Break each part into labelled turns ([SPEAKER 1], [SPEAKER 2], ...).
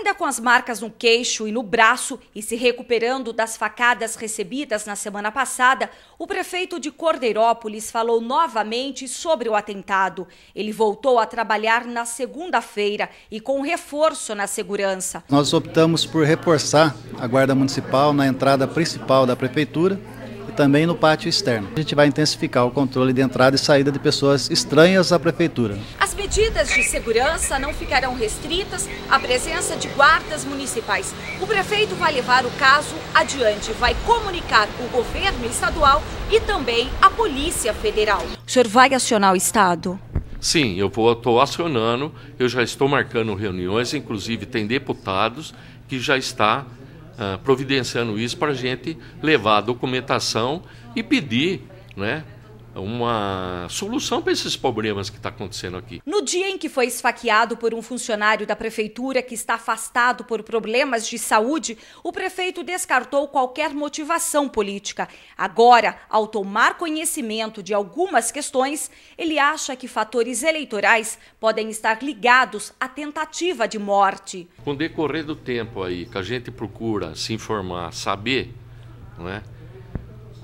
[SPEAKER 1] Ainda com as marcas no queixo e no braço e se recuperando das facadas recebidas na semana passada, o prefeito de Cordeirópolis falou novamente sobre o atentado. Ele voltou a trabalhar na segunda-feira e com reforço na segurança. Nós optamos por reforçar a Guarda Municipal na entrada principal da prefeitura e também no pátio externo. A gente vai intensificar o controle de entrada e saída de pessoas estranhas à prefeitura medidas de segurança não ficarão restritas à presença de guardas municipais. O prefeito vai levar o caso adiante, vai comunicar o governo estadual e também a Polícia Federal. O senhor vai acionar o Estado?
[SPEAKER 2] Sim, eu estou acionando, eu já estou marcando reuniões, inclusive tem deputados que já está uh, providenciando isso para a gente levar a documentação e pedir né, uma solução para esses problemas que está acontecendo aqui.
[SPEAKER 1] No dia em que foi esfaqueado por um funcionário da prefeitura que está afastado por problemas de saúde, o prefeito descartou qualquer motivação política. Agora, ao tomar conhecimento de algumas questões, ele acha que fatores eleitorais podem estar ligados à tentativa de morte.
[SPEAKER 2] Com o decorrer do tempo aí que a gente procura se informar, saber, não é?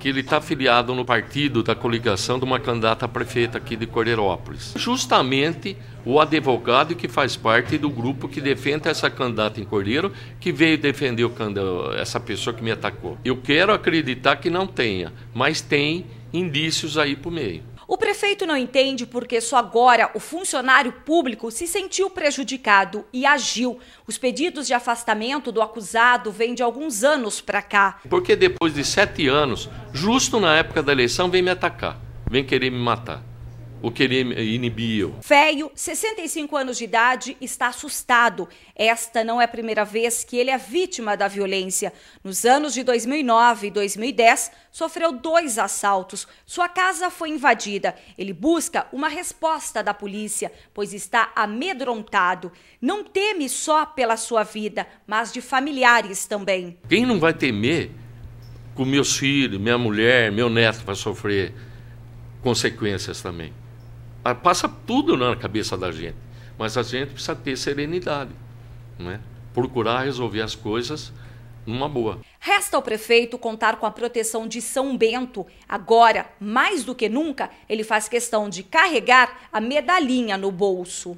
[SPEAKER 2] que ele está filiado no partido da coligação de uma candidata prefeita aqui de Cordeiroópolis. Justamente o advogado que faz parte do grupo que defende essa candidata em Cordeiro, que veio defender o, essa pessoa que me atacou. Eu quero acreditar que não tenha, mas tem indícios aí por meio.
[SPEAKER 1] O prefeito não entende porque só agora o funcionário público se sentiu prejudicado e agiu. Os pedidos de afastamento do acusado vêm de alguns anos para cá.
[SPEAKER 2] Porque depois de sete anos, justo na época da eleição, vem me atacar, vem querer me matar o que ele inibiu.
[SPEAKER 1] Feio, 65 anos de idade, está assustado. Esta não é a primeira vez que ele é vítima da violência. Nos anos de 2009 e 2010, sofreu dois assaltos. Sua casa foi invadida. Ele busca uma resposta da polícia, pois está amedrontado. Não teme só pela sua vida, mas de familiares também.
[SPEAKER 2] Quem não vai temer com meus filhos, minha mulher, meu neto vai sofrer consequências também. Ah, passa tudo na cabeça da gente, mas a gente precisa ter serenidade, né? procurar resolver as coisas numa boa.
[SPEAKER 1] Resta ao prefeito contar com a proteção de São Bento. Agora, mais do que nunca, ele faz questão de carregar a medalhinha no bolso.